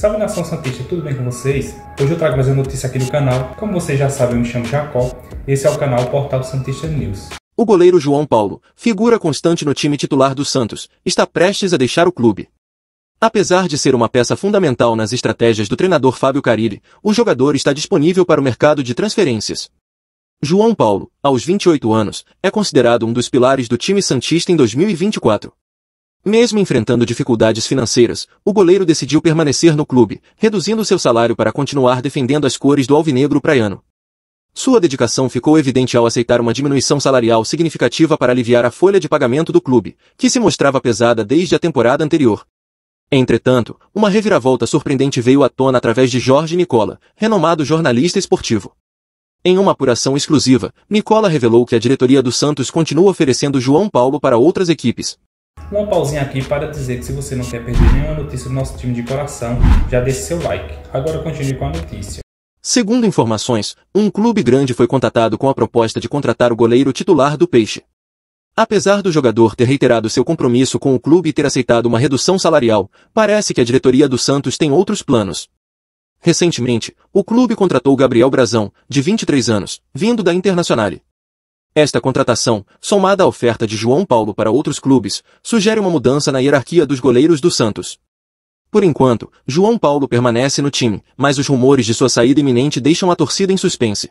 Salve nação Santista, tudo bem com vocês? Hoje eu trago mais uma notícia aqui do canal. Como vocês já sabem, eu me chamo Jacó. Esse é o canal Portal Santista News. O goleiro João Paulo, figura constante no time titular do Santos, está prestes a deixar o clube. Apesar de ser uma peça fundamental nas estratégias do treinador Fábio Carilli, o jogador está disponível para o mercado de transferências. João Paulo, aos 28 anos, é considerado um dos pilares do time Santista em 2024. Mesmo enfrentando dificuldades financeiras, o goleiro decidiu permanecer no clube, reduzindo seu salário para continuar defendendo as cores do alvinegro praiano. Sua dedicação ficou evidente ao aceitar uma diminuição salarial significativa para aliviar a folha de pagamento do clube, que se mostrava pesada desde a temporada anterior. Entretanto, uma reviravolta surpreendente veio à tona através de Jorge Nicola, renomado jornalista esportivo. Em uma apuração exclusiva, Nicola revelou que a diretoria do Santos continua oferecendo João Paulo para outras equipes, uma pausinha aqui para dizer que se você não quer perder nenhuma notícia do nosso time de coração, já deixe seu like. Agora continue com a notícia. Segundo informações, um clube grande foi contatado com a proposta de contratar o goleiro titular do Peixe. Apesar do jogador ter reiterado seu compromisso com o clube e ter aceitado uma redução salarial, parece que a diretoria do Santos tem outros planos. Recentemente, o clube contratou Gabriel Brazão, de 23 anos, vindo da Internacional. Esta contratação, somada à oferta de João Paulo para outros clubes, sugere uma mudança na hierarquia dos goleiros do Santos. Por enquanto, João Paulo permanece no time, mas os rumores de sua saída iminente deixam a torcida em suspense.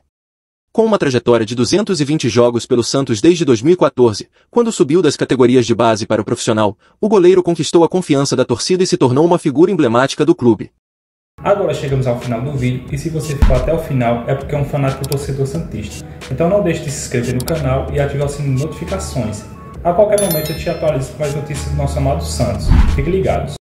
Com uma trajetória de 220 jogos pelo Santos desde 2014, quando subiu das categorias de base para o profissional, o goleiro conquistou a confiança da torcida e se tornou uma figura emblemática do clube. Agora chegamos ao final do vídeo e se você ficou até o final é porque é um fanático torcedor santista. Então não deixe de se inscrever no canal e ativar o sininho de notificações. A qualquer momento eu te atualizo com mais notícias do nosso amado Santos. Fiquem ligados!